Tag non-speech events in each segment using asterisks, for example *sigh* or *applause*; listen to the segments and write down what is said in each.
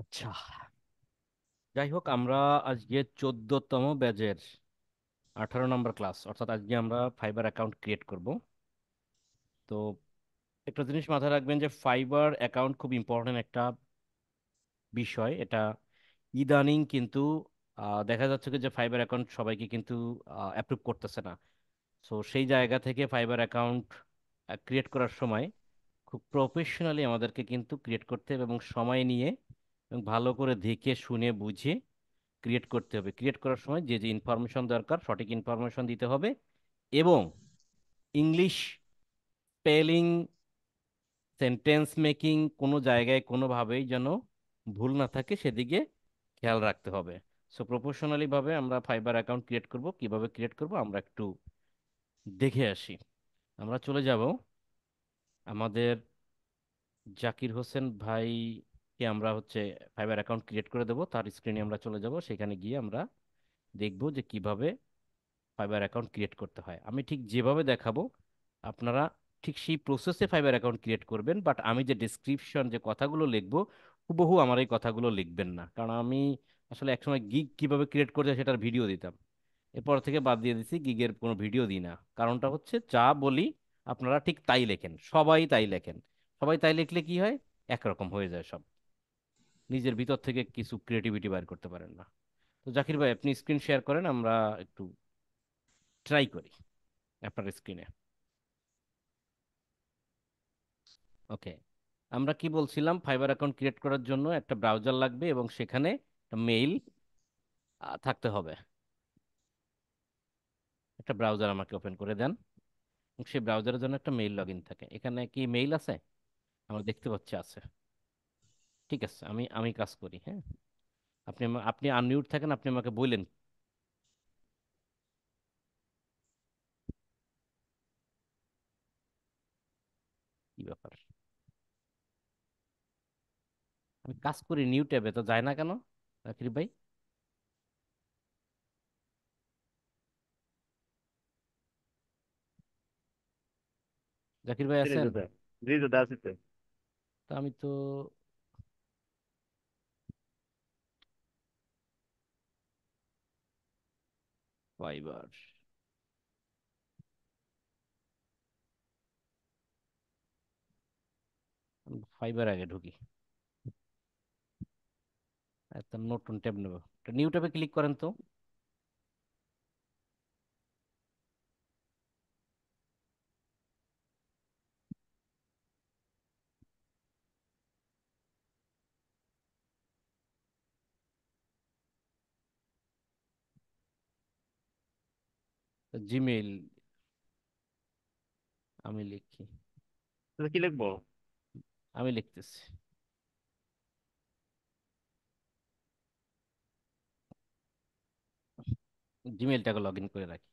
আচ্ছা যাই হোক আমরা আজকে চোদ্দতম ব্যাজের আঠারো নম্বর ক্লাস অর্থাৎ আজকে আমরা ফাইবার অ্যাকাউন্ট ক্রিয়েট করব তো একটা জিনিস মাথায় রাখবেন যে ফাইবার অ্যাকাউন্ট খুব ইম্পর্টেন্ট একটা বিষয় এটা ইদানিং কিন্তু দেখা যাচ্ছে যে ফাইবার অ্যাকাউন্ট সবাইকে কিন্তু অ্যাপ্রুভ করতেছে না সো সেই জায়গা থেকে ফাইবার অ্যাকাউন্ট ক্রিয়েট করার সময় খুব প্রফেশনালি আমাদেরকে কিন্তু ক্রিয়েট করতে হবে এবং সময় নিয়ে এবং ভালো করে দেখে শুনে বুঝে ক্রিয়েট করতে হবে ক্রিয়েট করার সময় যে যে ইনফরমেশন দরকার সঠিক ইনফরমেশন দিতে হবে এবং ইংলিশ স্পেলিং সেন্টেন্স মেকিং কোনো জায়গায় কোনোভাবেই যেন ভুল না থাকে সেদিকে খেয়াল রাখতে হবে সো প্রফেশনালিভাবে আমরা ফাইবার অ্যাকাউন্ট ক্রিয়েট করব কিভাবে ক্রিয়েট করব আমরা একটু দেখে আসি আমরা চলে যাব আমাদের জাকির হোসেন ভাই কে আমরা হচ্ছে ফাইবার অ্যাকাউন্ট ক্রিয়েট করে দেবো তার স্ক্রিনে আমরা চলে যাব সেখানে গিয়ে আমরা দেখব যে কিভাবে ফাইবার অ্যাকাউন্ট ক্রিয়েট করতে হয় আমি ঠিক যেভাবে দেখাবো আপনারা ঠিক সেই প্রসেসে ফাইবার অ্যাকাউন্ট ক্রিয়েট করবেন বাট আমি যে ডিসক্রিপশন যে কথাগুলো লিখবো হুবহু আমার এই কথাগুলো লিখবেন না কারণ আমি আসলে একসময় গিগ কিভাবে ক্রিয়েট করতে সেটার ভিডিও দিতাম এরপর থেকে বাদ দিয়ে দিছি গিগের কোনো ভিডিও দিই না কারণটা হচ্ছে যা বলি আপনারা ঠিক তাই লেখেন সবাই তাই লেখেন সবাই তাই লিখলে কি হয় একরকম হয়ে যায় সব নিজের ভিতর থেকে কিছু ক্রিয়েটিভিটি বাইর করতে পারেন না তো জাকির ভাই আপনি স্ক্রিন শেয়ার করেন আমরা একটু ট্রাই করি আপনার স্ক্রিনে ওকে আমরা কি বলছিলাম ফাইবার অ্যাকাউন্ট ক্রিয়েট করার জন্য একটা ব্রাউজার লাগবে এবং সেখানে একটা মেইল থাকতে হবে একটা ব্রাউজার আমাকে ওপেন করে দেন সেই ব্রাউজারের জন্য একটা মেইল লগ থাকে এখানে কি মেইল আছে আমরা দেখতে পাচ্ছি আছে ঠিক আছে আমি আমি কাজ করি হ্যাঁ আপনি আপনি আনমিউট থাকেন আপনি আমাকে বলেন কি ব্যাপার আমি কাজ করি নিউ ট্যাবে তো যায় না কেন আখির ভাই জাকির ভাই আছেন জি দাদা আছি তো আমি তো ফাইবার ফাইবার আগে ঢুকি একটা নতুন ট্যাব নেব নিউ ট্যাবে ক্লিক করেন তো জিমেইল আমি লিখি তাহলে কি লিখবো আমি লিখতেছি জিমেইলটাকে লগ ইন করে রাখি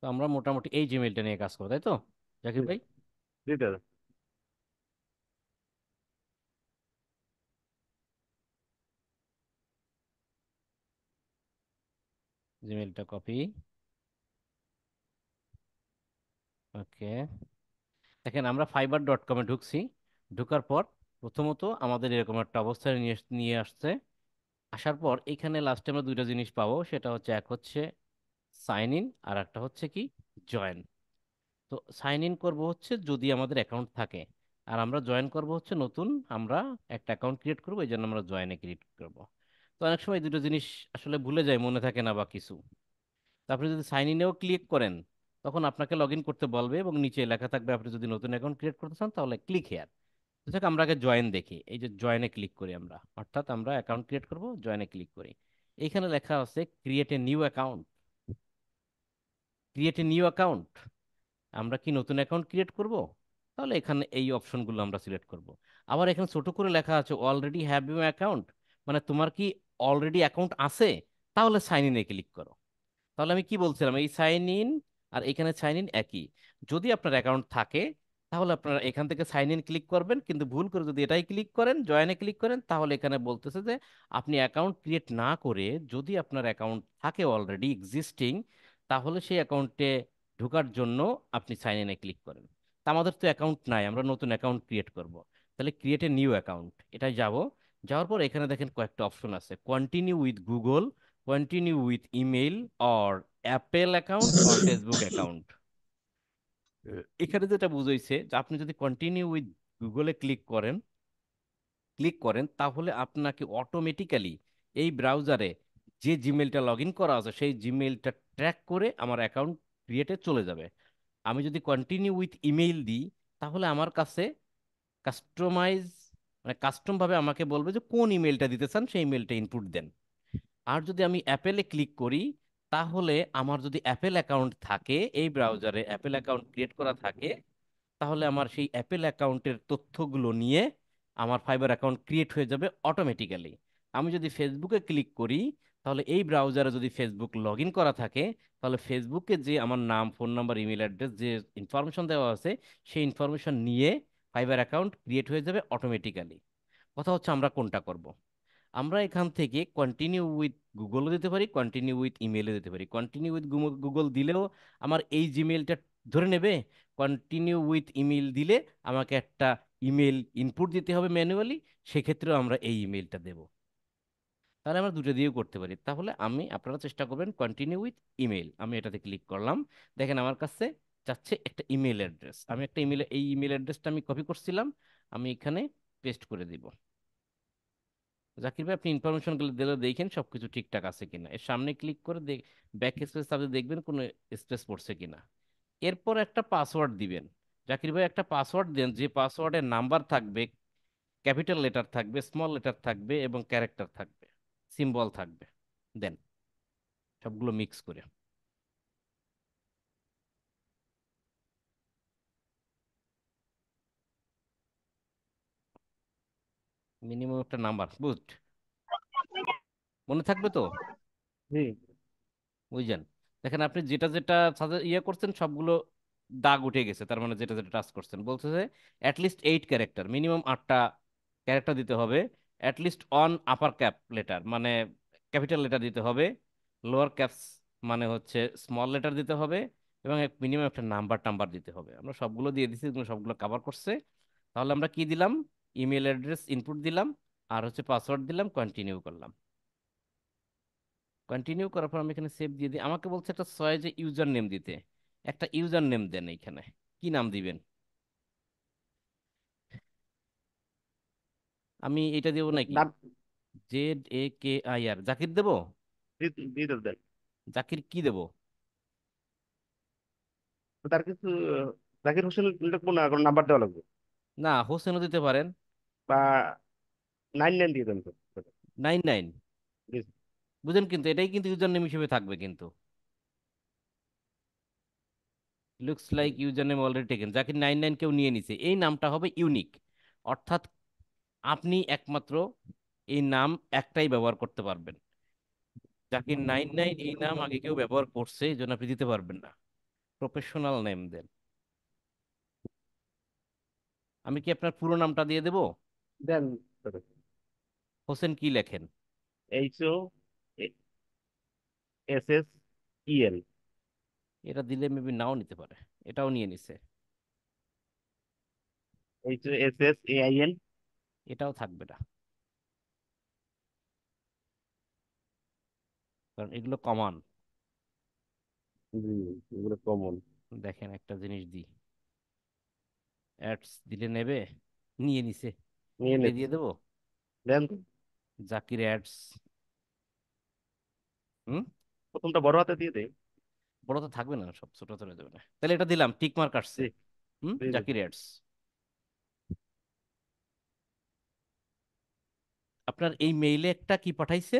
তো আমরা মোটামুটি এই জিমেইলটা নিয়ে কাজ করবো তাই তো জাকির ভাই জি দাদা জিমেলটা কপি ওকে দেখেন আমরা ফাইবার ডট কমে ঢুকছি ঢুকার পর প্রথমত আমাদের এরকম একটা অবস্থায় নিয়ে নিয়ে আসছে আসার পর এখানে লাস্টে আমরা দুইটা জিনিস পাবো সেটা হচ্ছে এক হচ্ছে সাইন ইন আর একটা হচ্ছে কি জয়েন তো সাইন ইন করবো হচ্ছে যদি আমাদের অ্যাকাউন্ট থাকে আর আমরা জয়েন করব হচ্ছে নতুন আমরা একটা অ্যাকাউন্ট ক্রিয়েট করবো এই জন্য আমরা জয়েনে ক্রিয়েট করবো তো অনেক সময় দুটো জিনিস আসলে ভুলে যায় মনে থাকে না বা কিছু তো আপনি যদি সাইন ইনেও ক্লিক করেন তখন আপনাকে লগ ইন করতে বলবে এবং নিচে লেখা থাকবে আপনি যদি নতুন অ্যাকাউন্ট ক্রিয়েট করতে চান তাহলে ক্লিক হেয়ার তো যাক আমরা আগে জয়েন দেখি এই যে জয়েনে ক্লিক করি আমরা অর্থাৎ আমরা অ্যাকাউন্ট ক্রিয়েট করব জয়েনে ক্লিক করি এইখানে লেখা আছে create a new account create a new account আমরা কি নতুন অ্যাকাউন্ট ক্রিয়েট করব তাহলে এখানে এই অপশনগুলো আমরা সিলেক্ট করব আবার এখানে ছোট করে লেখা আছে অলরেডি হ্যাভ ইউ অ্যাকাউন্ট মানে তোমার কি অলরেডি অ্যাকাউন্ট আছে তাহলে সাইন ইনে ক্লিক করো তাহলে আমি কি বলছিলাম এই সাইন ইন আর এখানে সাইন ইন একই যদি আপনার অ্যাকাউন্ট থাকে তাহলে আপনারা এখান থেকে সাইন ইন ক্লিক করবেন কিন্তু ভুল করে যদি এটাই ক্লিক করেন জয়েনে ক্লিক করেন তাহলে এখানে বলতেছে যে আপনি অ্যাকাউন্ট ক্রিয়েট না করে যদি আপনার অ্যাকাউন্ট থাকে অলরেডি এক্সিস্টিং তাহলে সেই অ্যাকাউন্টে ঢোকার জন্য আপনি সাইন ইনে ক্লিক করেন তা আমাদের তো অ্যাকাউন্ট নাই আমরা নতুন অ্যাকাউন্ট ক্রিয়েট করব তাহলে ক্রিয়েট এ নিউ অ্যাকাউন্ট এটাই যাব যাওয়ার পর এখানে দেখেন কয়েকটা অপশন আছে continue with Google continue with email or Apple account or Facebook account এখানে যেটা বুঝাইছে যে আপনি যদি কন্টিনিউ উইথ গুগলে ক্লিক করেন ক্লিক করেন তাহলে আপনাকে অটোমেটিক্যালি এই ব্রাউজারে যে জিমেলটা লগ ইন করা আছে সেই জিমেলটা ট্র্যাক করে আমার অ্যাকাউন্ট ক্রিয়েটে চলে যাবে আমি যদি কন্টিনিউ উইথ ইমেইল দিই তাহলে আমার কাছে কাস্টমাইজ মানে কাস্টমভাবে আমাকে বলবে যে কোন ইমেলটা দিতে চান সেই ইমেলটা ইনপুট দেন আর যদি আমি অ্যাপেলে ক্লিক করি তাহলে আমার যদি অ্যাপেল অ্যাকাউন্ট থাকে এই ব্রাউজারে অ্যাপেল অ্যাকাউন্ট ক্রিয়েট করা থাকে তাহলে আমার সেই অ্যাপেল অ্যাকাউন্টের তথ্যগুলো নিয়ে আমার ফাইবার অ্যাকাউন্ট ক্রিয়েট হয়ে যাবে অটোমেটিক্যালি আমি যদি ফেসবুকে ক্লিক করি তাহলে এই ব্রাউজারে যদি ফেসবুক লগ ইন করা থাকে তাহলে ফেসবুকে যে আমার নাম ফোন নাম্বার ইমেল অ্যাড্রেস যে ইনফরমেশন দেওয়া আছে সেই ইনফরমেশন নিয়ে ফাইবার অ্যাকাউন্ট ক্রিয়েট হয়ে যাবে অটোমেটিক্যালি কথা হচ্ছে আমরা কোনটা করব। আমরা এখান থেকে কন্টিনিউ উইথ গুগলও দিতে পারি কন্টিনিউ উইথ ইমেলও দিতে পারি কন্টিনিউ উইথ গুগল দিলেও আমার এই জিমেলটা ধরে নেবে কন্টিনিউ উইথ ইমেল দিলে আমাকে একটা ইমেল ইনপুট দিতে হবে ম্যানুয়ালি সেক্ষেত্রেও আমরা এই ইমেলটা দেব তাহলে আমরা দুটো দিয়েও করতে পারি তাহলে আমি আপনারা চেষ্টা করবেন কন্টিনিউ উইথ ইমেল আমি এটাতে ক্লিক করলাম দেখেন আমার কাছে চাচ্ছে একটা ইমেল অ্যাড্রেস আমি একটা ইমেল এই ইমেল অ্যাড্রেসটা আমি কপি করছিলাম আমি এখানে পেস্ট করে দিব জাকির ভাই আপনি ইনফরমেশনগুলো দিলে দেখেন সব কিছু ঠিকঠাক আছে কিনা এর সামনে ক্লিক করে দেখ ব্যাক স্পেস আপনি দেখবেন কোনো স্পেস পড়ছে কিনা এরপর একটা পাসওয়ার্ড দিবেন জাকির ভাই একটা পাসওয়ার্ড দেন যে পাসওয়ার্ডের নাম্বার থাকবে ক্যাপিটাল লেটার থাকবে স্মল লেটার থাকবে এবং ক্যারেক্টার থাকবে সিম্বল থাকবে দেন সবগুলো মিক্স করে মিনিমাম একটা নাম্বার বুঝ মনে থাকবে তো বুঝছেন বুঝলেন দেখেন আপনি যেটা যেটা ইয়ে করছেন সবগুলো দাগ উঠে গেছে তার মানে যেটা যেটা টাস্ক করছেন বলছে যে অ্যাটলিস্ট এইট ক্যারেক্টার মিনিমাম আটটা ক্যারেক্টার দিতে হবে at least on upper cap letter মানে ক্যাপিটাল লেটার দিতে হবে লোয়ার ক্যাপস মানে হচ্ছে স্মল লেটার দিতে হবে এবং এক মিনিমাম একটা নাম্বার টাম্বার দিতে হবে আমরা সবগুলো দিয়ে দিচ্ছি সবগুলো কাভার করছে তাহলে আমরা কি দিলাম ইমেল অ্যাড্রেস ইনপুট দিলাম আর হচ্ছে পাসওয়ার্ড দিলাম কন্টিনিউ করলাম কন্টিনিউ করার পর আমি এখানে সেভ দিয়ে দিই আমাকে বলছে একটা ছয় ইউজার নেম দিতে একটা ইউজার নেম দেন এইখানে কি নাম দিবেন আমি এটা দেবো নাকি Z A K I R Zakir দেবো জাকির কি দেবো তার কিছু জাকির হোসেন নাম্বার দেওয়া লাগবে না হোসেনও দিতে পারেন বা নাইন নাইন দিয়ে দেন নাইন নাইন বুঝলেন কিন্তু এটাই কিন্তু ইউজার নেম হিসেবে থাকবে কিন্তু looks like user name already taken যাকে নাইন নাইন কেউ নিয়ে নিছে এই নামটা হবে ইউনিক অর্থাৎ আপনি একমাত্র এই নাম একটাই ব্যবহার করতে পারবেন যাকে নাইন নাইন এই নাম আগে কেউ ব্যবহার করছে এই জন্য আপনি দিতে পারবেন না প্রফেশনাল নেম দেন আমি কি আপনার পুরো নামটা দিয়ে দেব দেন হোসেন কি লেখেন এইচও এস এস ইএল এটা দিলে মেবি নাও নিতে পারে এটাও নিয়ে নিছে এইচও এস এস এল এটাও থাকবে না কারণ এগুলো কমন জি এগুলো কমন দেখেন একটা জিনিস দিই অ্যাডস দিলে নেবে নিয়ে নিছে নিয়ে দিয়ে দেবো দেন জাকির অ্যাডস হুম প্রথমটা বড় হাতে দিয়ে দে বড় তো থাকবে না সব ছোট চলে যাবে না তাহলে এটা দিলাম টিক মার্ক আসছে হুম জাকির অ্যাডস আপনার এই মেইলে একটা কি পাঠাইছে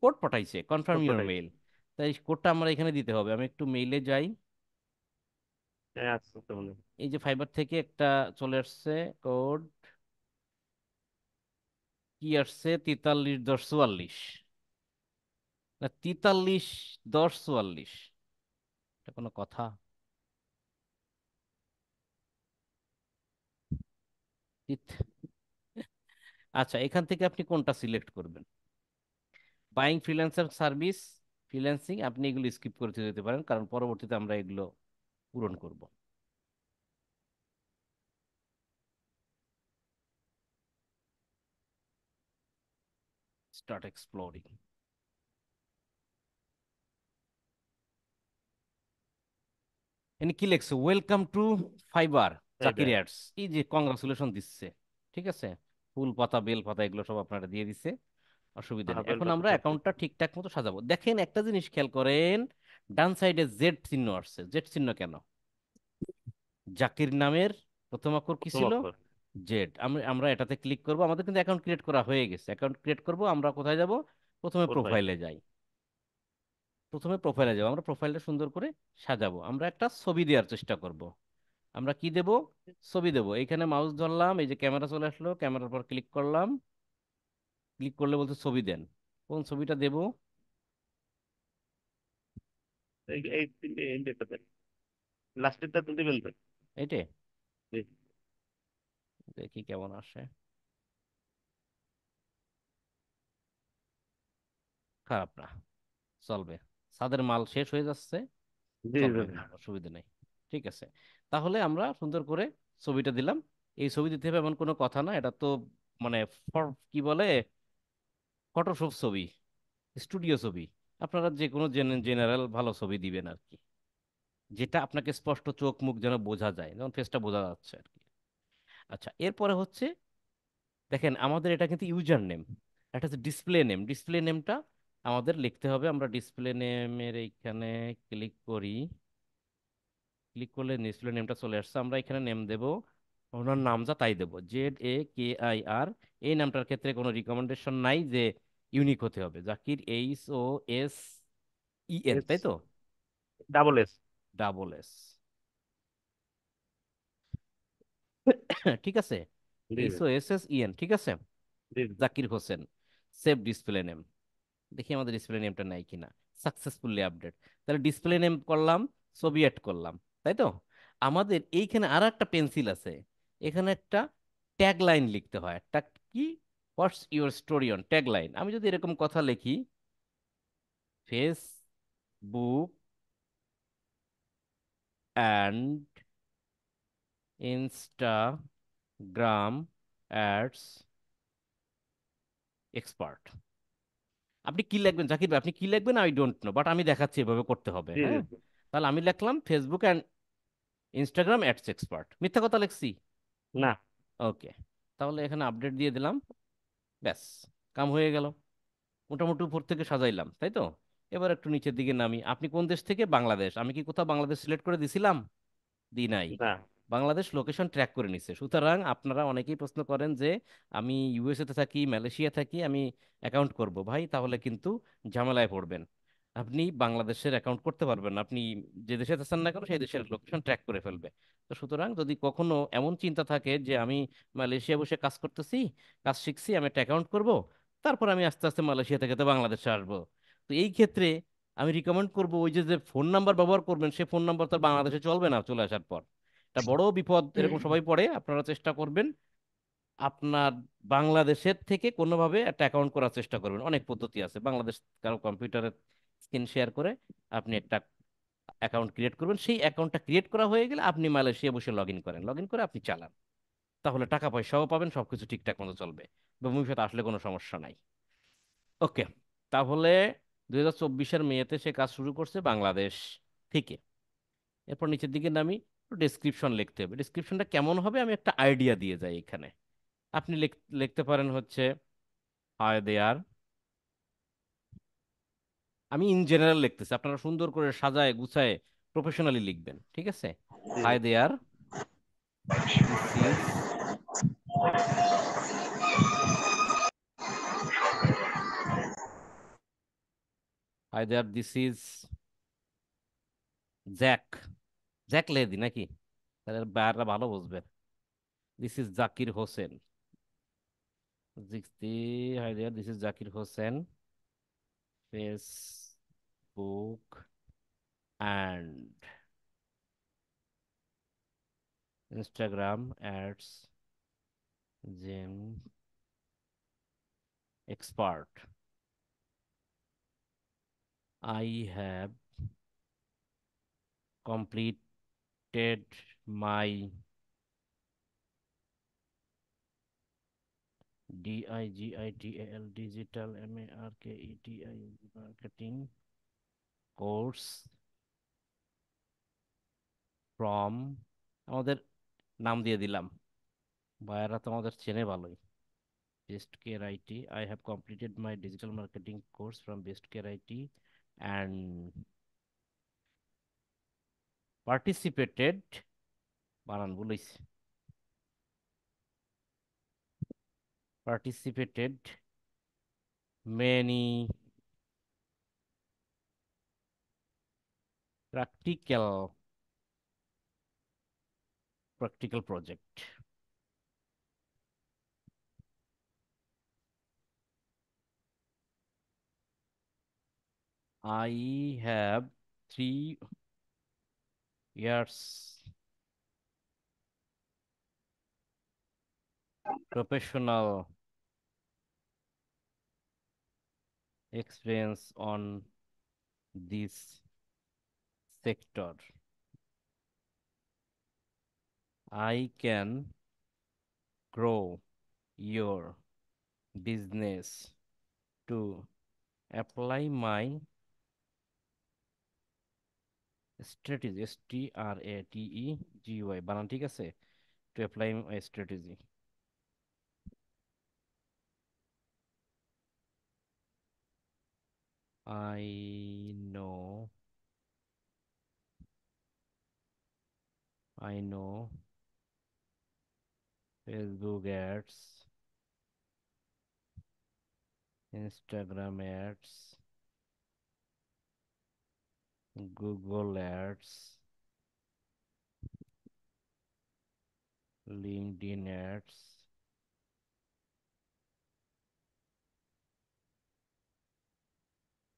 কোড পাঠাইছে কনফার্ম ইউর মেইল তাই কোডটা আমরা এখানে দিতে হবে আমি একটু মেইলে যাই হ্যাঁ, আচ্ছা, এই যে ফাইবার থেকে একটা চলে আসছে কোড কি আসছে তেতাল্লিশ দশ চুয়াল্লিশ না তেতাল্লিশ দশ চুয়াল্লিশ এটা কোনো কথা আচ্ছা এখান থেকে আপনি কোনটা সিলেক্ট করবেন বাইং ফ্রিল্যান্সার সার্ভিস ফ্রিল্যান্সিং আপনি এগুলো স্কিপ করে দিতে পারেন কারণ পরবর্তীতে আমরা এগুলো পূরণ করব স্টার্ট এক্সপ্লোরিং এনে কি লেখছে ওয়েলকাম টু ফাইবার চাকির অ্যাডস এই যে কংগ্রাচুলেশন দিচ্ছে ঠিক আছে ফুল পাতা বেল পাতা এগুলো সব আপনারা দিয়ে দিচ্ছে অসুবিধা হ্যাঁ, নেই এখন আমরা অ্যাকাউন্টটা ঠিকঠাক মতো সাজাবো দেখেন একটা জিনিস খেয়াল করেন ডান সাইডে জেড চিহ্ন আসছে জেড চিহ্ন কেন জাকির নামের প্রথম অক্ষর কি ছিল জেড আমরা আমরা এটাতে ক্লিক করব আমাদের কিন্তু অ্যাকাউন্ট ক্রিয়েট করা হয়ে গেছে অ্যাকাউন্ট ক্রিয়েট করব আমরা কোথায় যাব প্রথমে প্রোফাইলে যাই প্রথমে প্রোফাইলে যাব আমরা প্রোফাইলটা সুন্দর করে সাজাবো আমরা একটা ছবি দেওয়ার চেষ্টা করব আমরা কি দেব ছবি দেব এখানে মাউস ধরলাম এই যে ক্যামেরা চলে আসলো ক্যামেরার পর ক্লিক করলাম ক্লিক করলে বলতে ছবি দেন কোন ছবিটা দেবো এই তিনটে লাস্টেরটা ফেলবেন এটে দেখি কেমন আসে খারাপ না চলবে সাদের মাল শেষ হয়ে যাচ্ছে অসুবিধা নেই ঠিক আছে তাহলে আমরা সুন্দর করে ছবিটা দিলাম এই ছবি দিতে হবে এমন কোনো কথা না এটা তো মানে কি বলে ফটোশপ ছবি স্টুডিও ছবি আপনারা যে কোনো জেনারেল ভালো ছবি দিবেন আর কি যেটা আপনাকে স্পষ্ট চোখ মুখ যেন বোঝা যায় যেমন ফেসটা বোঝা যাচ্ছে আর কি আচ্ছা এরপরে হচ্ছে দেখেন আমাদের এটা কিন্তু ইউজার নেম এটা হচ্ছে ডিসপ্লে নেম ডিসপ্লে নেমটা আমাদের লিখতে হবে আমরা ডিসপ্লে নেমের এইখানে ক্লিক করি ক্লিক করলে ডিসপ্লে নেমটা চলে আসছে আমরা এখানে নেম দেব ওনার নাম যা তাই দেবো জেড এ কে আই আর এই নামটার ক্ষেত্রে কোনো রিকমেন্ডেশন নাই যে ইউনিক হতে হবে Zakir H O S E N তাই তো ডাবল এস ডাবল এস ঠিক আছে H O S S E N ঠিক আছে Zakir Hossain save display name দেখি আমাদের ডিসপ্লে নেমটা নাই কিনা সাকসেসফুলি আপডেট তাহলে ডিসপ্লে নেম করলাম ছবি অ্যাড করলাম তাই তো আমাদের এইখানে আর একটা পেন্সিল আছে এখানে একটা ট্যাগ লাইন লিখতে হয় একটা কি what's your story on tagline আমি যদি এরকম কথা লিখি Facebook and Instagram ads expert আপনি কি লিখবেন জাকির ভাই আপনি কি লিখবেন আই ডোন্ট নো বাট আমি দেখাচ্ছি এভাবে করতে হবে হ্যাঁ তাহলে আমি লিখলাম Facebook and Instagram ads expert মিথ্যা কথা লিখছি না ওকে তাহলে এখানে আপডেট দিয়ে দিলাম ব্যাস কাম হয়ে গেল মোটামুটি উপর থেকে সাজাইলাম তাই তো এবার একটু নিচের দিকে নামি আপনি কোন দেশ থেকে বাংলাদেশ আমি কি কোথাও বাংলাদেশ সিলেক্ট করে দিছিলাম দিই নাই বাংলাদেশ লোকেশন ট্র্যাক করে নিছে সুতরাং আপনারা অনেকেই প্রশ্ন করেন যে আমি ইউএসএতে থাকি মালয়েশিয়া থাকি আমি অ্যাকাউন্ট করব ভাই তাহলে কিন্তু ঝামেলায় পড়বেন আপনি বাংলাদেশের অ্যাকাউন্ট করতে পারবেন আপনি যে দেশে আছেন না কেন সেই দেশের লোকেশন ট্র্যাক করে ফেলবে তো সুতরাং যদি কখনো এমন চিন্তা থাকে যে আমি মালয়েশিয়া বসে কাজ করতেছি কাজ শিখছি আমি একটা অ্যাকাউন্ট করব তারপর আমি আস্তে আস্তে মালয়েশিয়া থেকে তো বাংলাদেশে আসবো তো এই ক্ষেত্রে আমি রিকমেন্ড করব ওই যে যে ফোন নাম্বার ব্যবহার করবেন সে ফোন নাম্বার তো বাংলাদেশে চলবে না চলে আসার পর এটা বড় বিপদ এরকম সবাই পড়ে আপনারা চেষ্টা করবেন আপনার বাংলাদেশের থেকে কোনোভাবে একটা অ্যাকাউন্ট করার চেষ্টা করবেন অনেক পদ্ধতি আছে বাংলাদেশ কারো কম্পিউটারের স্ক্রিন শেয়ার করে আপনি একটা অ্যাকাউন্ট ক্রিয়েট করবেন সেই অ্যাকাউন্টটা ক্রিয়েট করা হয়ে গেলে আপনি মালয়েশিয়া বসে লগ ইন করেন লগ ইন করে আপনি চালান তাহলে টাকা পয়সাও পাবেন সব কিছু ঠিকঠাক মতো চলবে এবং ভবিষ্যতে আসলে কোনো সমস্যা নাই ওকে তাহলে দুই হাজার চব্বিশের মেয়েতে সে কাজ শুরু করছে বাংলাদেশ থেকে এরপর নিচের দিকে নামি ডেসক্রিপশন লিখতে হবে ডেসক্রিপশনটা কেমন হবে আমি একটা আইডিয়া দিয়ে যাই এখানে আপনি লিখতে পারেন হচ্ছে আয় দেয়ার আমি ইন জেনারেল লিখতেছি আপনারা সুন্দর করে সাজায় গুছায় প্রফেশনালি লিখবেন ঠিক আছে hi there hi there this is Jack Jack লেদি নাকি তাহলে বায়াররা ভালো বুঝবে this is Zakir Hossain hi there this is Zakir Hossain face book and Instagram ads gym expert. I have completed my DIGITAL digital marketing course from আমাদের নাম দিয়ে দিলাম বায়রা তো আমাদের চেনে ভালোই Best Care IT I have completed my digital marketing course from Best Care IT and participated বানান বলেছি participated many practical practical project. I have three years professional experience on this sector I can grow your business to apply my strategy S T R A T E G Y বানান ঠিক আছে to apply my strategy I know I know Facebook ads, Instagram ads, Google ads, LinkedIn ads,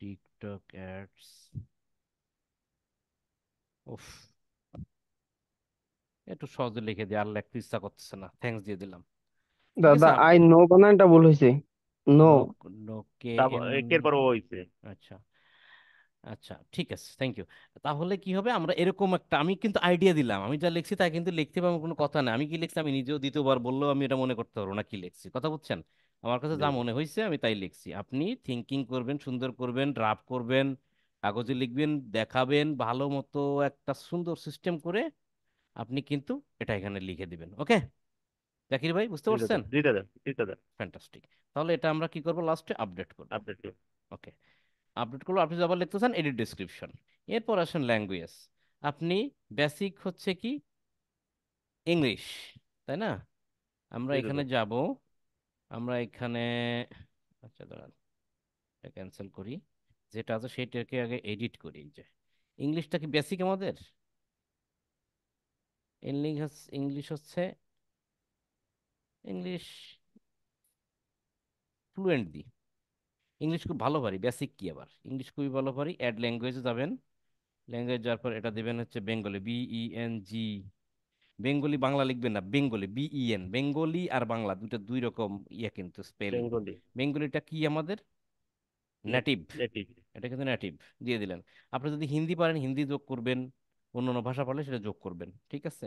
TikTok ads. Oof. একটু সহজে লিখে দিই আর লিখতে ইচ্ছা করতেছে না থ্যাংকস দিয়ে দিলাম ঠিক আছে দাদা আই নো বানানটা ভুল হয়েছে নো নো কে তারপর এন একের পর ও হইছে আচ্ছা আচ্ছা ঠিক আছে থ্যাংক ইউ তাহলে কি হবে আমরা এরকম একটা আমি কিন্তু আইডিয়া দিলাম আমি যা লিখছি তা কিন্তু লিখতে পারবো কোনো কথা না আমি কি লিখছি আমি নিজেও দ্বিতীয়বার বললেও আমি এটা মনে করতে পারবো না কি লিখছি কথা বুঝছেন আমার কাছে যা মনে হয়েছে আমি তাই লিখছি আপনি থিঙ্কিং করবেন সুন্দর করবেন ড্রাফট করবেন কাগজে লিখবেন দেখাবেন ভালো মতো একটা সুন্দর সিস্টেম করে আপনি কিন্তু এটা এখানে লিখে দিবেন ওকে জাকির ভাই বুঝতে পারছেন ফ্যান্টাস্টিক তাহলে এটা আমরা কি করব লাস্টে আপডেট করব আপডেট ওকে আপডেট করবো আপনি আবার লিখতে চান এডিট ডিসক্রিপশন এরপর আসেন ল্যাঙ্গুয়েজ আপনি বেসিক হচ্ছে কি ইংলিশ তাই না আমরা এখানে যাব আমরা এখানে আচ্ছা দাঁড়ান এটা ক্যান্সেল করি যেটা আছে সেটাকে আগে এডিট করি যে ইংলিশটা কি বেসিক আমাদের ইংলিশ ইংলিশ হচ্ছে ইংলিশ ফ্লুয়েন্ট দি ইংলিশ খুব ভালো পারি বেসিক কি আবার ইংলিশ খুবই ভালো পারি অ্যাড ল্যাঙ্গুয়েজে যাবেন ল্যাঙ্গুয়েজ যাওয়ার পর এটা দেবেন হচ্ছে Bengali B E N G Bengali Bangla লিখবেন না বেঙ্গলি বিইএন বেঙ্গলি আর বাংলা দুটো দুই রকম ইয়ে কিন্তু স্পেল বেঙ্গলিটা কি আমাদের নেটিভ এটা কিন্তু নেটিভ দিয়ে দিলেন আপনি যদি হিন্দি পারেন হিন্দি যোগ করবেন অন্য অন্য ভাষা পারলে সেটা যোগ করবেন ঠিক আছে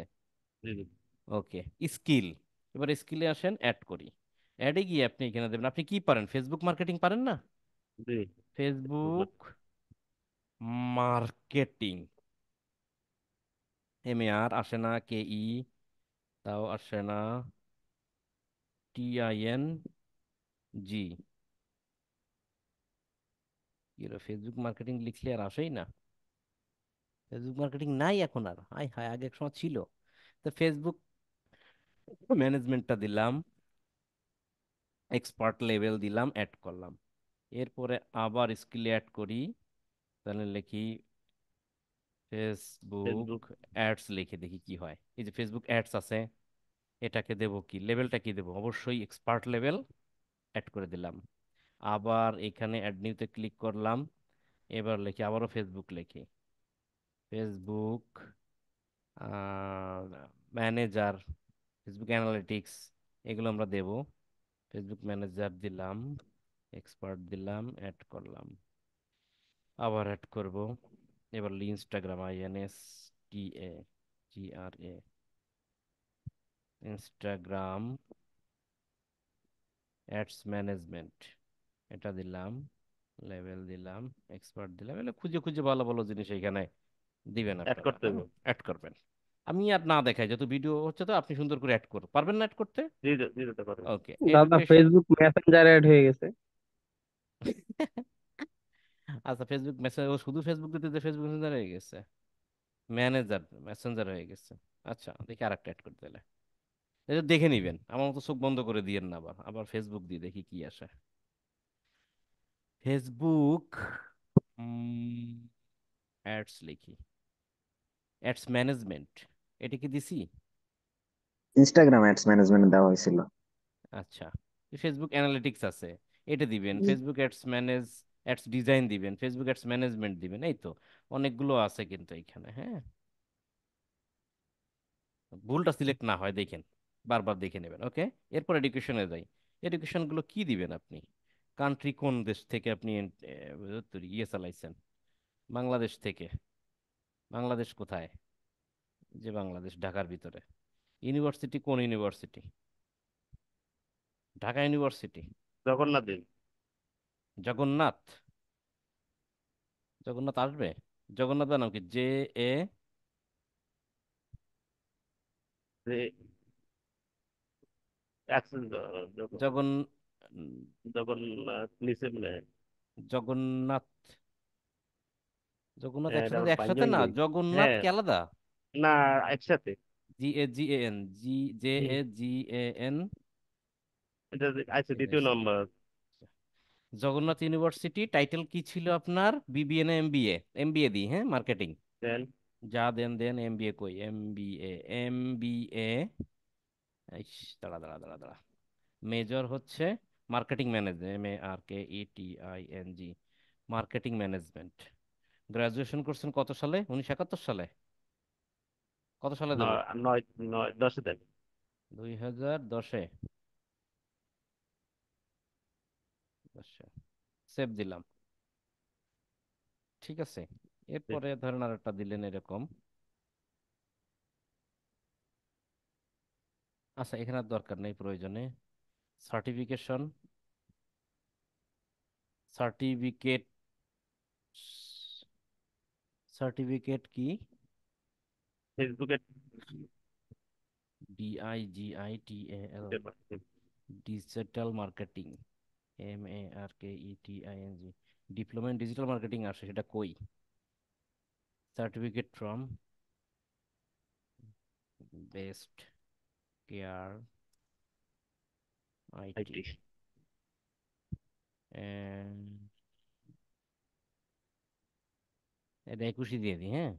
ওকে স্কিল এবার স্কিলে আসেন অ্যাড করি অ্যাডে গিয়ে আপনি এখানে দেবেন আপনি কি পারেন ফেসবুক মার্কেটিং পারেন না Facebook marketing M A R আসে না কে ই e, তাও আসে না T I N G Facebook marketing লিখলে আর আসেই না ফেসবুক মার্কেটিং নাই এখন আর আয় হায় আগে এক সময় ছিল তো ফেসবুক ম্যানেজমেন্টটা দিলাম এক্সপার্ট লেভেল দিলাম অ্যাড করলাম এরপরে আবার স্কিল অ্যাড করি তাহলে লিখি ফেসবুক অ্যাডস লিখে দেখি কি হয় এই যে ফেসবুক অ্যাডস আছে এটাকে দেব কি লেভেলটা কি দেব অবশ্যই এক্সপার্ট লেভেল অ্যাড করে দিলাম আবার এখানে অ্যাড নিউতে ক্লিক করলাম এবার লিখি আবারও ফেসবুক লিখি ফেসবুক ম্যানেজার ফেসবুক অ্যানালিটিক্স এগুলো আমরা দেব ফেসবুক ম্যানেজার দিলাম এক্সপার্ট দিলাম অ্যাড করলাম আবার অ্যাড করব এবার Instagram S T A G R A Instagram ads management এটা দিলাম লেভেল দিলাম এক্সপার্ট দিলাম এগুলো খুঁজে খুঁজে ভালো ভালো জিনিস এখানে দিবেন অ্যাড করতে হবে অ্যাড করবেন আমি আর না দেখাই যত ভিডিও হচ্ছে তো আপনি সুন্দর করে অ্যাড করুন পারবেন না অ্যাড করতে জি জি দিতে ওকে দাদা ফেসবুক মেসেঞ্জার অ্যাড হয়ে গেছে *laughs* আচ্ছা ফেসবুক মেসেজ ও শুধু ফেসবুক দিতে যে ফেসবুক মেসেঞ্জার হয়ে গেছে ম্যানেজার মেসেঞ্জার হয়ে গেছে আচ্ছা দেখি আরেকটা অ্যাড করতে দিলে এটা দেখে নিবেন আমার মতো চোখ বন্ধ করে দিয়েন না আবার আবার ফেসবুক দিয়ে দেখি কি আসে ফেসবুক অ্যাডস লিখি অ্যাডস ম্যানেজমেন্ট এটা কি দিছি ইনস্টাগ্রাম অ্যাডস ম্যানেজমেন্ট দেওয়া হয়েছিল আচ্ছা ফেসবুক অ্যানালিটিক্স আছে এটা দিবেন Facebook ads manage ads design দিবেন ফেসবুক অ্যাডস ম্যানেজমেন্ট দিবেন এই তো অনেকগুলো আছে কিন্তু এখানে হ্যাঁ ভুলটা সিলেক্ট না হয় দেখেন বারবার দেখে নেবেন ওকে এরপর এডুকেশনে যাই এডুকেশনগুলো কি দিবেন আপনি কান্ট্রি কোন দেশ থেকে আপনি ইয়ে চালাইছেন বাংলাদেশ থেকে বাংলাদেশ কোথায় যে বাংলাদেশ ঢাকার ভিতরে ইউনিভার্সিটি কোন ইউনিভার্সিটি ঢাকা ইউনিভার্সিটি জগন্নাথ জগন্নাথ জগন্নাথ আসবে জগন্নাথ নাম কি জে এ জগন্নাথ জগন্নাথ জগন্নাথ হ্যাঁ, একসাথে একসাথে না জগন্নাথ হ্যাঁ। কি আলাদা না একসাথে G A G A N G J A G A N আচ্ছা দ্বিতীয় নম্বর জগন্নাথ ইউনিভার্সিটি টাইটেল কি ছিল আপনার বিবিএ এমবিএ এমবিএ দি হ্যাঁ মার্কেটিং দেন যা দেন দেন এমবিএ কই এমবিএ এমবিএ ইস দাঁড়া দাঁড়া দাঁড়া দাঁড়া মেজর হচ্ছে marketing management M A R K E T I N G marketing management graduation করছেন কত সালে উনিশ একাত্তর সালে কত সালে নয় নয় দশে দেন দুই হাজার দশে সেভ দিলাম ঠিক আছে এরপরে ধরেন আর একটা দিলেন এরকম আচ্ছা এখানে দরকার নেই প্রয়োজনে সার্টিফিকেশন সার্টিফিকেট সার্টিফিকেট কি ফেসবুকের D I G I T A L digital marketing M A R K E T I N G diploma in digital marketing আসে সেটা কই certificate from Best Care IT and এটা একুশে দিয়ে দিই হ্যাঁ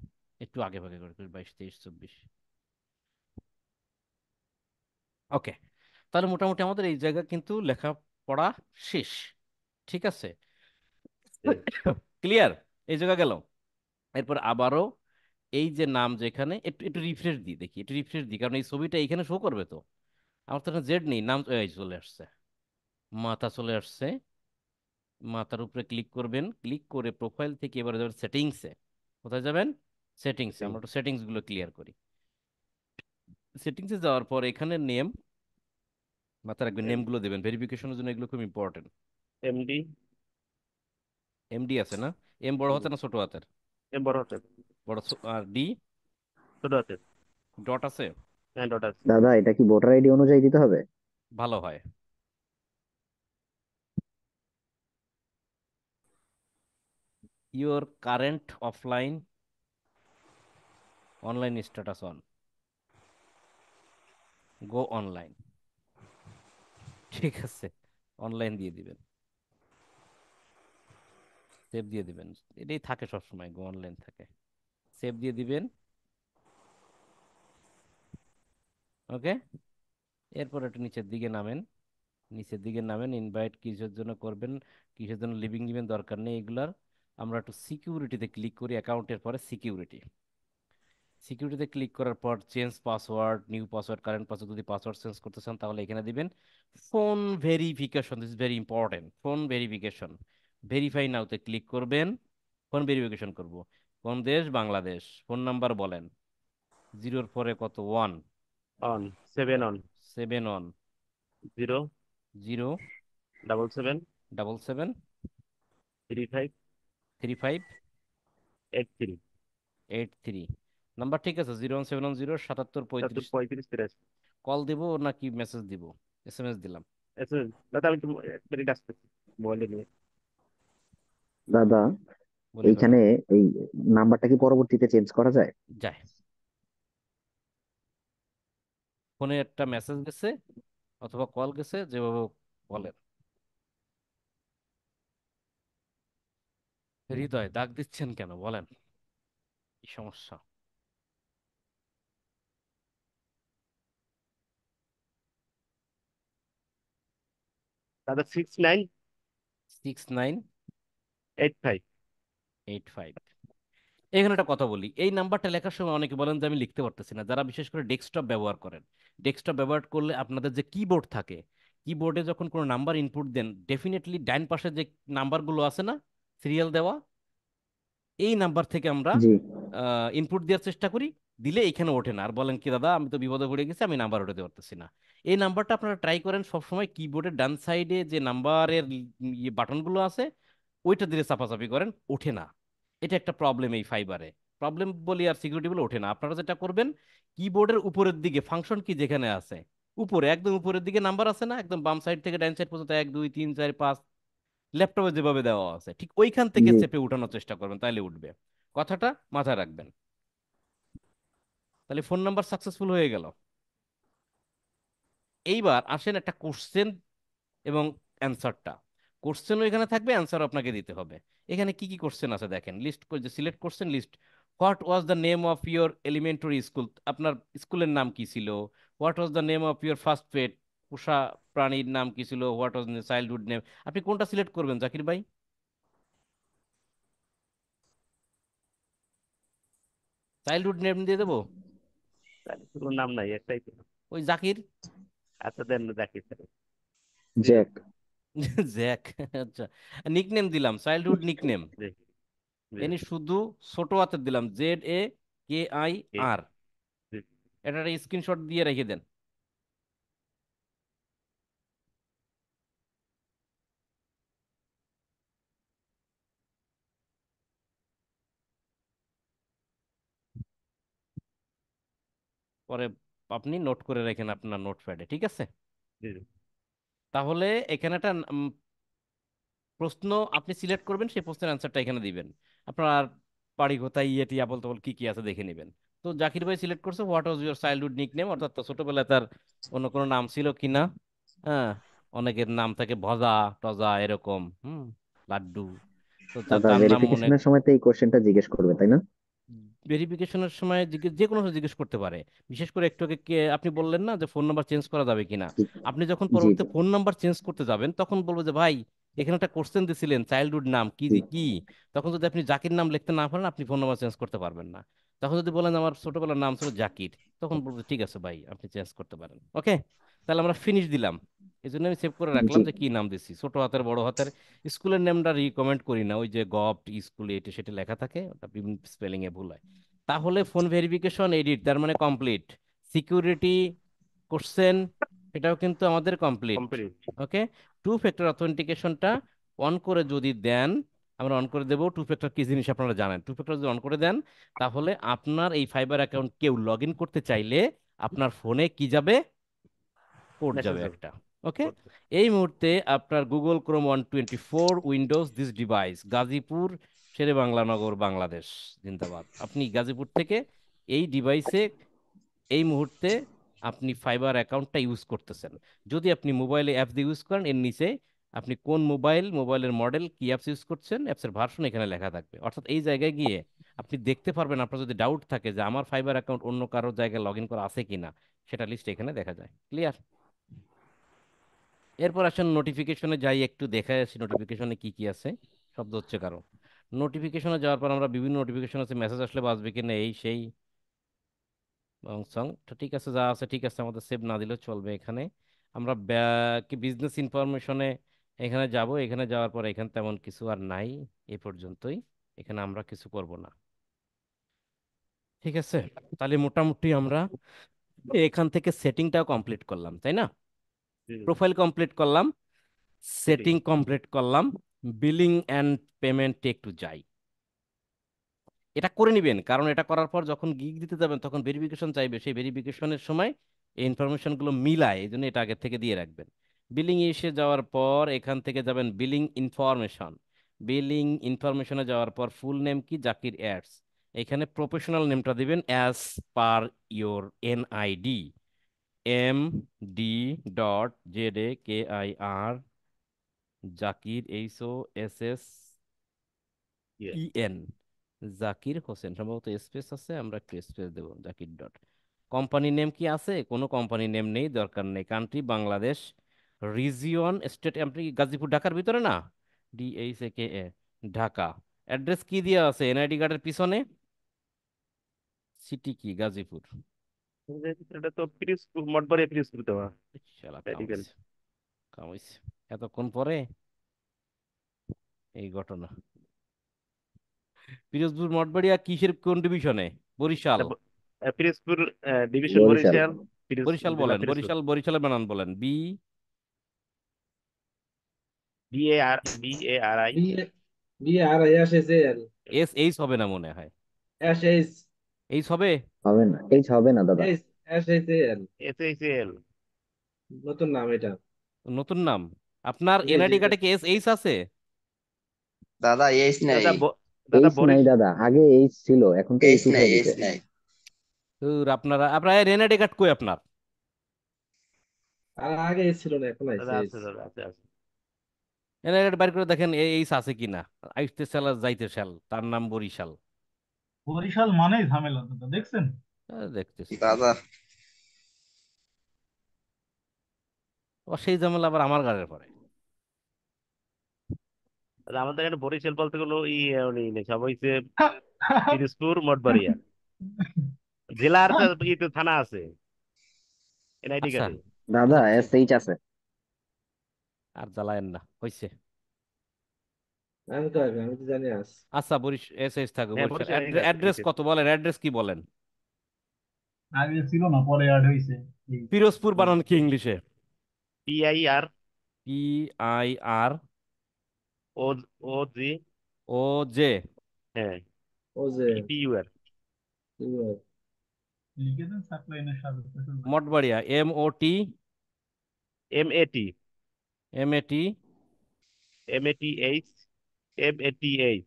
একটু আগে ভাগে করে করি বাইশ তেইশ চব্বিশ ওকে তাহলে মোটামুটি আমাদের এই জায়গা কিন্তু লেখাপড়া শেষ ঠিক আছে ক্লিয়ার এই জায়গা গেল এরপর আবারও এই যে নাম যেখানে একটু একটু রিফ্রেশ দিই দেখি একটু রিফ্রেশ দিই কারণ এই ছবিটা এখানে শো করবে তো আমার তো জেড নেই নাম চলে আসছে মাথা চলে আসছে মাথার উপরে ক্লিক করবেন ক্লিক করে প্রোফাইল থেকে এবারে যাবেন সেটিংসে কোথায় যাবেন সেটিংসে আমরা একটু সেটিংসগুলো ক্লিয়ার করি সেটিংসে যাওয়ার পর এখানে নেম মাথা রাখবেন নেমগুলো দেবেন ভেরিফিকেশনের জন্য এগুলো খুব ইম্পর্টেন্ট এমডি এমডি আছে না এম বড় হাতের না ছোট হাতের এম বড় হাতের বড় আর ডি ছোট হাতের ডট আছে হ্যাঁ ডট আছে দাদা এটা কি ভোটার আইডি অনুযায়ী দিতে হবে ভালো হয় your current offline online status on go online ঠিক আছে অনলাইন দিয়ে দিবেন সেভ দিয়ে দিবেন এটাই থাকে সব সময় গো অনলাইন থাকে সেভ দিয়ে দিবেন ওকে এরপর একটু নিচের দিকে নামেন নিচের দিকে নামেন ইনভাইট কিসের জন্য করবেন কিসের জন্য লিভিং দিবেন দরকার নেই এগুলার আমরা একটু সিকিউরিটিতে ক্লিক করি অ্যাকাউন্টের পরে সিকিউরিটি সিকিউরিটিতে ক্লিক করার পর change password new password current password যদি পাসওয়ার্ড চেঞ্জ করতে চান তাহলে এখানে দিবেন phone verification this is very important phone verification verify নাওতে ক্লিক করবেন ফোন ভেরিফিকেশন করব কোন দেশ বাংলাদেশ ফোন নাম্বার বলেন জিরোর পরে কত one on seven on seven on zero zero double seven double seven three five three five eight three eight three number ঠিক আছে zero one seven one zero সাতাত্তর পঁয়ত্রিশ পঁয়ত্রিশ তিরাশি কল দিব নাকি মেসেজ দিব এস এম এস দিলাম দাদা নিয়ে দাদা এইখানে এই নাম্বারটা কি পরবর্তীতে চেঞ্জ করা যায় যায় ফোনে একটা মেসেজ গেছে অথবা কল গেছে যেভাবে বলেন হৃদয় দাগ দিচ্ছেন কেন বলেন কি সমস্যা দাদা six nine six nine eight five eight five এখানে একটা কথা বলি এই নাম্বারটা লেখার সময় অনেকে বলেন যে আমি লিখতে পারতেছি না যারা বিশেষ করে ডেস্কটপ ব্যবহার করেন ডেস্কটপ ব্যবহার করলে আপনাদের যে কিবোর্ড থাকে কিবোর্ডে যখন কোনো নাম্বার ইনপুট দেন ডেফিনেটলি ডাইন পাশে যে নাম্বারগুলো আছে না সিরিয়াল দেওয়া এই নাম্বার থেকে আমরা ইনপুট দেওয়ার চেষ্টা করি দিলে এখানে ওঠে না আর বলেন কি দাদা আমি তো বিপদে পড়ে গেছি আমি নাম্বার ওঠাতে পারতেছি না এই নাম্বারটা আপনারা ট্রাই করেন সবসময় কিবোর্ডের ডান সাইডে যে নাম্বারের বাটনগুলো আছে ওইটা দিলে চাপাচাপি করেন ওঠে না এটা একটা প্রবলেম এই ফাইবারে প্রবলেম বলি আর সিকিউরিটি বলে ওঠে না আপনারা যেটা করবেন কিবোর্ডের উপরের দিকে ফাংশন কি যেখানে আছে উপরে একদম উপরের দিকে নাম্বার আছে না একদম বাম সাইড থেকে ডান সাইড পর্যন্ত এক দুই তিন চার পাঁচ ল্যাপটপে যেভাবে দেওয়া আছে ঠিক ওইখান থেকে চেপে উঠানোর চেষ্টা করবেন তাহলে উঠবে কথাটা মাথায় রাখবেন তাহলে ফোন নাম্বার সাকসেসফুল হয়ে গেল এইবার আসেন একটা কোশ্চেন এবং অ্যান্সারটা কোশ্চেনও এখানে থাকবে অ্যান্সার আপনাকে দিতে হবে এখানে কি কি কোশ্চেন আছে দেখেন লিস্ট করে যে select question list what was the name of your elementary school আপনার স্কুলের নাম কি ছিল what was the name of your first pet পোষা প্রাণীর নাম কি ছিল হোয়াট ওয়াজ চাইল্ডহুড নেম আপনি কোনটা সিলেক্ট করবেন জাকির ভাই চাইল্ডহুড নেম দিয়ে দেবো নাম নাই একটাই ওই জাকির আচ্ছা দেন জাকির জ্যাক জ্যাক *laughs* আচ্ছা নিকনেম দিলাম চাইল্ডহুড নিকনেম এনি শুধু ছোট হাতের দিলাম জেড এ কে আই আর এটা স্ক্রিনশট দিয়ে রেখে দেন পরে আপনি নোট করে রাখেন আপনার নোটপ্যাডে ঠিক আছে তাহলে এখানে একটা প্রশ্ন আপনি সিলেক্ট করবেন সেই প্রশ্নের অ্যান্সারটা এখানে দিবেন আপনার পাড়ি কোথায় ইয়ে টিয়া বলতে বল কি কি আছে দেখে নেবেন তো জাকির ভাই সিলেক্ট করছে what was your childhood nickname অর্থাৎ ছোটবেলায় তার অন্য কোনো নাম ছিল কি না হ্যাঁ অনেকের নাম থাকে ভজা টজা এরকম হুম লাড্ডু তো তার নাম মনে সময় তো এই কোশ্চেনটা জিজ্ঞেস করবে তাই না ভেরিফিকেশনের সময় জিজ্ঞেস যে কোনো জিজ্ঞেস করতে পারে বিশেষ করে একটু আগে আপনি বললেন না যে ফোন নাম্বার চেঞ্জ করা যাবে কিনা আপনি যখন পরবর্তীতে ফোন নাম্বার চেঞ্জ করতে যাবেন তখন বলবো যে ভাই এখানে একটা কোশ্চেন দিছিলেন চাইল্ডহুড নাম কি কি তখন যদি আপনি জাকির নাম লিখতে না পারেন আপনি ফোন নাম্বার চেঞ্জ করতে পারবেন না তখন যদি বলেন আমার ছোটবেলার নাম ছিল জাকির তখন বলবো ঠিক আছে ভাই আপনি চেঞ্জ করতে পারেন ওকে তাহলে আমরা ফিনিশ দিলাম এই জন্য আমি সেভ করে রাখলাম যে কি নাম দিচ্ছি ছোট হাতের বড় হাতের স্কুলের নামটা রিকমেন্ড করি না ওই যে গভট স্কুলে এটা সেটা লেখা থাকে ওটা বিভিন্ন স্পেলিং এ ভুল হয় তাহলে ফোন ভেরিফিকেশন এডিট তার মানে কমপ্লিট সিকিউরিটি কোশ্চেন এটাও কিন্তু আমাদের কমপ্লিট ওকে টু ফ্যাক্টর অথেন্টিকেশনটা অন করে যদি দেন আমরা অন করে দেবো টু ফ্যাক্টর কি জিনিস আপনারা জানেন টু ফ্যাক্টর যদি অন করে দেন তাহলে আপনার এই ফাইবার অ্যাকাউন্ট কেউ লগ ইন করতে চাইলে আপনার ফোনে কি যাবে কোড যাবে একটা ওকে এই মুহূর্তে আপনার Google Chrome one twenty four Windows this device Gazipur Shere Banglanagar Bangladesh জিন্দাবাদ আপনি গাজীপুর থেকে এই ডিভাইসে এই মুহূর্তে আপনি ফাইবার অ্যাকাউন্টটা ইউজ করতেছেন যদি আপনি মোবাইলে অ্যাপ দিয়ে ইউজ করেন এর নিচে আপনি কোন মোবাইল মোবাইলের মডেল কি অ্যাপস ইউজ করছেন অ্যাপসের ভার্সন এখানে লেখা থাকবে অর্থাৎ এই জায়গায় গিয়ে আপনি দেখতে পারবেন আপনার যদি ডাউট থাকে যে আমার ফাইবার অ্যাকাউন্ট অন্য কারোর জায়গায় লগ ইন করা আছে কি না সেটা লিস্ট এখানে দেখা যায় ক্লিয়ার এরপর আসেন নোটিফিকেশনে যাই একটু দেখে আসি নোটিফিকেশনে কি কি আছে শব্দ হচ্ছে কারো নোটিফিকেশনে যাওয়ার পর আমরা বিভিন্ন নোটিফিকেশন আছে মেসেজ আসলে বাঁচবে কি না এই সেই সং ঠিক আছে যা আছে ঠিক আছে আমাদের সেভ না দিলেও চলবে এখানে আমরা কি বিজনেস ইনফরমেশনে এখানে যাব এখানে যাওয়ার পর এখানে তেমন কিছু আর নাই এ পর্যন্তই এখানে আমরা কিছু করব না ঠিক আছে তাহলে মোটামুটি আমরা এখান থেকে সেটিংটাও কমপ্লিট করলাম তাই না প্রোফাইল কমপ্লিট করলাম সেটিং কমপ্লিট করলাম বিলিং অ্যান্ড পেমেন্ট একটু যাই এটা করে নেবেন কারণ এটা করার পর যখন গিগ দিতে যাবেন তখন ভেরিফিকেশন চাইবে সেই ভেরিফিকেশনের সময় এই ইনফরমেশনগুলো মিলায় এই জন্য এটা আগের থেকে দিয়ে রাখবেন বিলিং এসে যাওয়ার পর এখান থেকে যাবেন বিলিং ইনফরমেশন বিলিং ইনফরমেশনে যাওয়ার পর ফুল নেম কি জাকির অ্যাডস এখানে প্রফেশনাল নেমটা দিবেন as per your NID M D dot Z A K I R Zakir H O S S E N Zakir Hossain সম্ভবত স্পেস আছে আমরা একটু স্পেস দেবো জাকির ডট কোম্পানি নেম কি আছে কোনো কোম্পানি নেম নেই দরকার নেই কান্ট্রি বাংলাদেশ রিজিয়ন স্টেট আপনি গাজীপুর ঢাকার ভিতরে না D H K A Dhaka address কি দিয়ে আছে এনআইডি কার্ডের পিছনে সিটি কি গাজীপুর এতক্ষণ পরে এই ঘটনা পিরোজপুর মঠবাড়িয়া কিসের কোন ডিভিশনে বরিশাল পিরোজপুর ডিভিশন বরিশাল বরিশাল বলেন বরিশাল বরিশালের বানান বলেন বি এইচ হবে না মনে হয় হবে হবে না হবে না দাদা নতুন নাম এটা নতুন নাম আপনার এনআইডি কার্ডে কি এস এইচ আছে দাদা নাই দাদা নাই দাদা আগে এইচ ছিল এখন তো এইচ নাই নাই আপনারা এনআইডি কার্ড কই আপনার আর আগে এস ছিল না এখন দাদা আছে আছে আছে বাইর করে দেখেন এই আছে কিনা আইতে শাল আর যাইতে শাল তার নাম বরিশাল বরিশাল মানেই ঝামেলা দাদা দেখছেন দেখতেছি দাদা ও সেই ঝামেলা আবার আমার গাড়ির পরে আমাদের এখানে বরিশাল বলতে গেলো ই সব হইছে *laughs* পিরোজপুর মঠবাড়িয়া জেলার *laughs* ইতে থানা আছে এনআইডি আচ্ছা। কার্ডে দাদা এসএইচ আছে আর জ্বালায়েন না হইছে আমি তো আমি তো জানি আস আচ্ছা বরিশ এস এস থাকো হ্যাঁ, বরিশাল বরিশাল এড্রে- কত বলেন অ্যাড্রেস কি বলেন আগে ছিল না পরে অ্যাড হয়েছে পিরোজপুর বানান কি ইংলিশে P I R P I R O O G O J হ্যাঁ O J P U R লিখে দেন সাপ্লাইনের সাথে Mathbaria M O T M A T M A T M A T H M A T H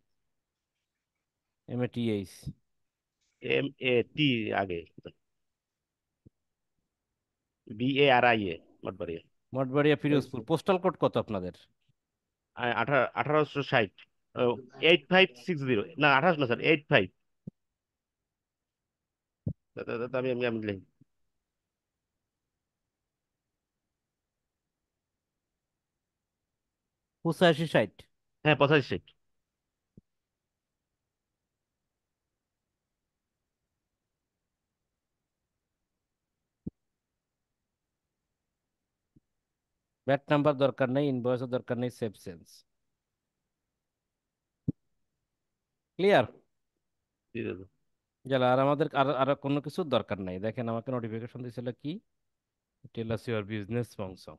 M A T H M A T আগে B A R I A Mathbaria Mathbaria Firozpur postal code কত আপনাদের আঠারোশো ষাট eight five six zero না আঠাশ না sir eight five দাদা দাদা আমি আমি আমি লিখি পঁচাশি ষাট হ্যাঁ পঁচাশি ষাট ব্যাট নাম্বার দরকার নেই ইনভয়েসের দরকার নেই সেফ সেন্স ক্লিয়ার জেলা আর আমাদের আর আর কোনো কিছুর দরকার নাই দেখেন আমাকে নোটিফিকেশন দিয়েছিল কি tell us your business function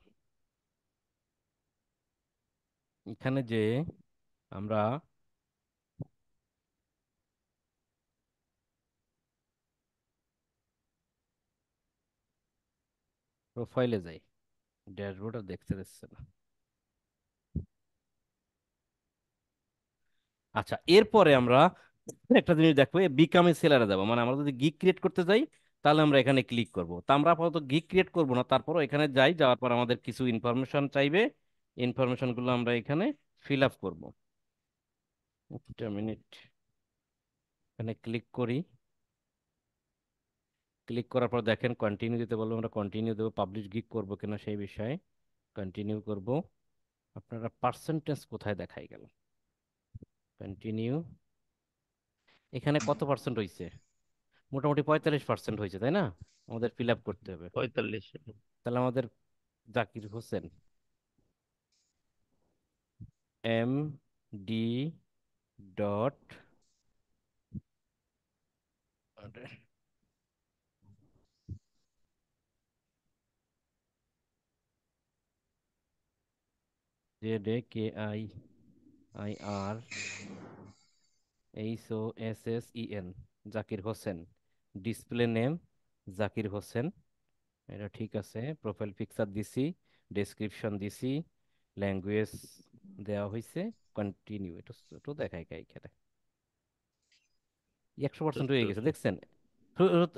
এখানে যে আমরা প্রোফাইলে যাই ড্যাশবোর্ড আর দেখতে দিচ্ছে না আচ্ছা এরপরে আমরা একটা জিনিস দেখবো বিকামে সেলারে যাবো মানে আমরা যদি গিক ক্রিয়েট করতে যাই তাহলে আমরা এখানে ক্লিক করব তা আমরা আপাতত গিক ক্রিয়েট করবো না তারপর এখানে যাই যাওয়ার পর আমাদের কিছু ইনফরমেশন চাইবে ইনফরমেশনগুলো আমরা এখানে ফিল আপ করবো একটা মিনিট এখানে ক্লিক করি ক্লিক করার পর দেখেন কন্টিনিউ দিতে বলবো আমরা কন্টিনিউ দেবো পাবলিশ গিক করব কিনা সেই বিষয়ে কন্টিনিউ করব আপনারা পার্সেন্টেজ কোথায় দেখাই গেল কন্টিনিউ এখানে কত পার্সেন্ট হয়েছে মোটামুটি পঁয়তাল্লিশ পার্সেন্ট হয়েছে তাই না আমাদের ফিল আপ করতে হবে পঁয়তাল্লিশ তাহলে আমাদের Zakir Hossain M D dot अरे Z K I I R H O S S E N Zakir Hossain display name Zakir Hossain এটা ঠিক আছে প্রোফাইল পিকচার দিছি ডেসক্রিপশন দিছি ল্যাঙ্গুয়েজ দেওয়া হয়েছে কন্টিনিউ এটা তো দেখায় কাই খেলে একশো পার্সেন্ট হয়ে গেছে দেখছেন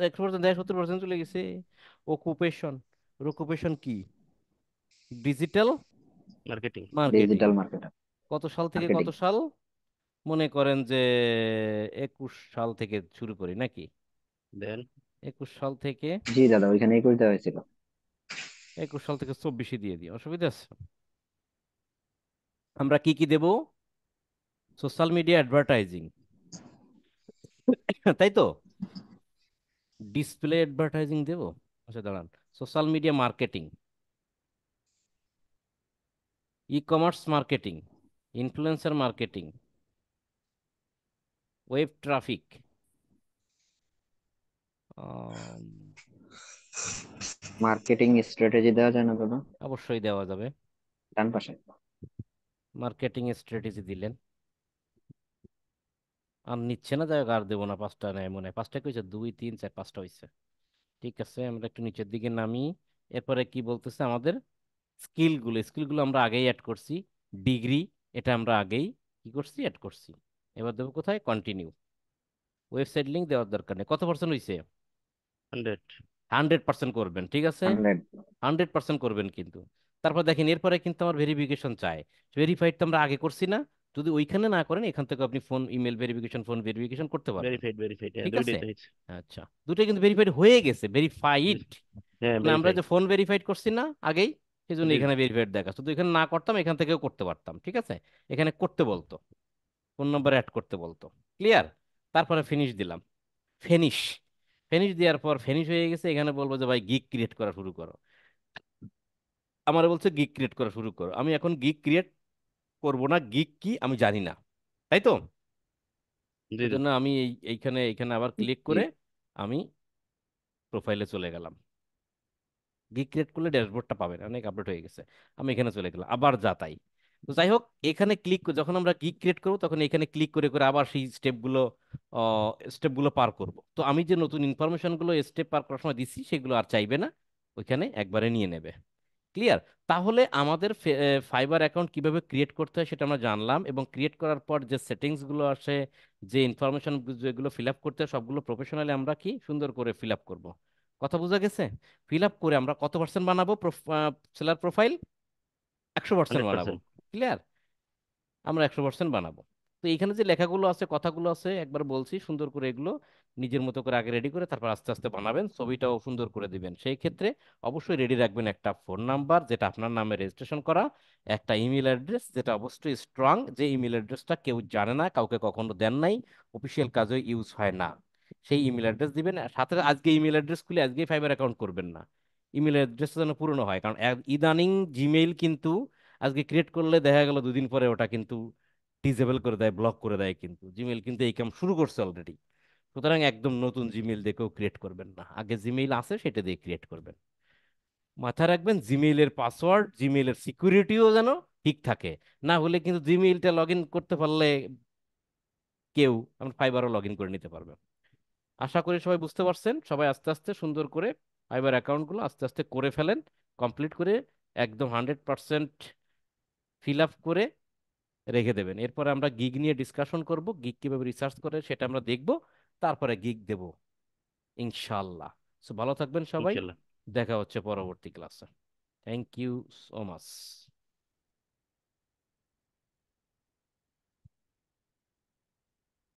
একশো পার্সেন্ট দেয় সত্তর পার্সেন্ট চলে গেছে অকুপেশন অকুপেশন কি ডিজিটাল মার্কেটিং ডিজিটাল মার্কেটিং কত সাল থেকে কত সাল মনে করেন যে একুশ সাল থেকে শুরু করি নাকি দেন একুশ সাল থেকে জি দাদা ওইখানে একুশ দেওয়া হয়েছিল একুশ সাল থেকে চব্বিশে দিয়ে দিই অসুবিধা আছে আমরা কি কি দেব সোশ্যাল মিডিয়া অ্যাডভার্টাইজিং তাই তো ডিসপ্লে অ্যাডভার্টাইজিং দেব আচ্ছা দাঁড়ান social media marketing e commerce marketing influencer marketing web traffic marketing strategy দেওয়া যায় না দাদা অবশ্যই দেওয়া যাবে ডান পাশে মার্কেটিং স্ট্র্যাটেজি দিলেন আর নিচ্ছে না যাই আর দেবো না পাঁচটা নেয় মনে হয় পাঁচটা হয়েছে দুই তিন চার পাঁচটা হয়েছে ঠিক আছে আমরা একটু নিচের দিকে নামি এরপরে কি বলতেছে আমাদের স্কিলগুলো স্কিলগুলো আমরা আগেই অ্যাড করছি ডিগ্রি এটা আমরা আগেই কি করছি অ্যাড করছি এবার দেবো কোথায় কন্টিনিউ ওয়েবসাইট লিঙ্ক দেওয়ার দরকার নেই কত পার্সেন্ট হয়েছে হান্ড্রেড হান্ড্রেড পার্সেন্ট করবেন ঠিক আছে হান্ড্রেড পার্সেন্ট করবেন কিন্তু তারপর দেখেন এরপরে কিন্তু আমার ভেরিফিকেশন চাই ভেরিফাইড তো আমরা আগে করছি না যদি ওইখানে না করেন এখান থেকে আপনি phone email verification phone verification করতে পারেন ভেরিফাইড ভেরিফাইড ঠিক আছে আচ্ছা দুটো কিন্তু ভেরিফাইড হয়ে গেছে ভেরিফাইড হ্যাঁ, মানে আমরা যে ফোন ভেরিফাইড করছি না আগেই সেজন্য এখানে ভেরিফাইড দেখা শুধু এখানে না করতাম এখান থেকেও করতে পারতাম ঠিক আছে এখানে করতে বলতো ফোন নাম্বার অ্যাড করতে বলতো ক্লিয়ার তারপরে ফিনিশ দিলাম ফিনিশ ফিনিশ দেওয়ার পর ফিনিশ হয়ে গেছে এখানে বলবো যে ভাই গিক ক্রিয়েট করা শুরু করো আমার বলছে গিক ক্রিয়েট করা শুরু করো আমি এখন গিক ক্রিয়েট করব না গিক কি আমি জানি না তাই তো জন্য আমি এইখানে এইখানে আবার ক্লিক করে আমি প্রোফাইলে চলে গেলাম গিক ক্রিয়েট করলে ড্যাশবোর্ডটা পাবেন অনেক আপডেট হয়ে গেছে আমি এখানে চলে গেলাম আবার যা তাই তো যাই হোক এখানে ক্লিক করে যখন আমরা গিক ক্রিয়েট করবো তখন এখানে ক্লিক করে করে আবার সেই স্টেপগুলো স্টেপগুলো পার করব তো আমি যে নতুন ইনফরমেশনগুলো স্টেপ পার করার সময় দিচ্ছি সেগুলো আর চাইবে না ওইখানে একবারে নিয়ে নেবে ক্লিয়ার তাহলে আমাদের ফাইবার অ্যাকাউন্ট কিভাবে ক্রিয়েট করতে হয় সেটা আমরা জানলাম এবং ক্রিয়েট করার পর যে সেটিংসগুলো আসে যে ইনফরমেশন যেগুলো ফিল আপ করতে হয় সবগুলো প্রফেশনালি আমরা কি সুন্দর করে ফিল আপ করবো কথা বোঝা গেছে ফিল আপ করে আমরা কত পার্সেন্ট বানাবো সেলার প্রোফাইল একশো পার্সেন্ট বানাবো ক্লিয়ার আমরা একশো পার্সেন্ট বানাবো তো এখানে যে লেখাগুলো আছে কথাগুলো আছে একবার বলছি সুন্দর করে এগুলো নিজের মতো করে আগে রেডি করে তারপর আস্তে আস্তে বানাবেন ছবিটাও সুন্দর করে দিবেন সেই ক্ষেত্রে অবশ্যই রেডি রাখবেন একটা ফোন নাম্বার যেটা আপনার নামে রেজিস্ট্রেশন করা একটা ইমেল অ্যাড্রেস যেটা অবশ্যই স্ট্রং যে ইমেল অ্যাড্রেসটা কেউ জানে না কাউকে কখনো দেন নাই অফিসিয়াল কাজে ইউজ হয় না সেই ইমেল অ্যাড্রেস দিবেন সাথে আজকে ইমেল অ্যাড্রেস খুলে আজকে ফাইবার অ্যাকাউন্ট করবেন না ইমেল অ্যাড্রেস যেন পুরনো হয় কারণ ইদানিং জিমেইল কিন্তু আজকে ক্রিয়েট করলে দেখা গেল দুদিন পরে ওটা কিন্তু ডিজেবল করে দেয় ব্লক করে দেয় কিন্তু জিমেল কিন্তু এই কাম শুরু করছে অলরেডি সুতরাং একদম নতুন জিমেল দেখেও ক্রিয়েট করবেন না আগে জিমেইল আছে সেটা দিয়ে ক্রিয়েট করবেন মাথায় রাখবেন জিমেইলের পাসওয়ার্ড জিমেইলের সিকিউরিটিও যেন ঠিক থাকে না হলে কিন্তু জিমেইলটা লগ ইন করতে পারলে কেউ আপনি ফাইবারও লগ ইন করে নিতে পারবেন আশা করি সবাই বুঝতে পারছেন সবাই আস্তে আস্তে সুন্দর করে ফাইবার অ্যাকাউন্টগুলো আস্তে আস্তে করে ফেলেন কমপ্লিট করে একদম হান্ড্রেড পারসেন্ট ফিল আপ করে রেখে দেবেন এরপরে আমরা গিগ নিয়ে ডিসকাশন করব গিগ কিভাবে রিসার্চ করে সেটা আমরা দেখব তারপরে গিগ দেব ইনশাল্লাহ সো ভালো থাকবেন সবাই দেখা হচ্ছে পরবর্তী ক্লাসে থ্যাংক ইউ সো মাচ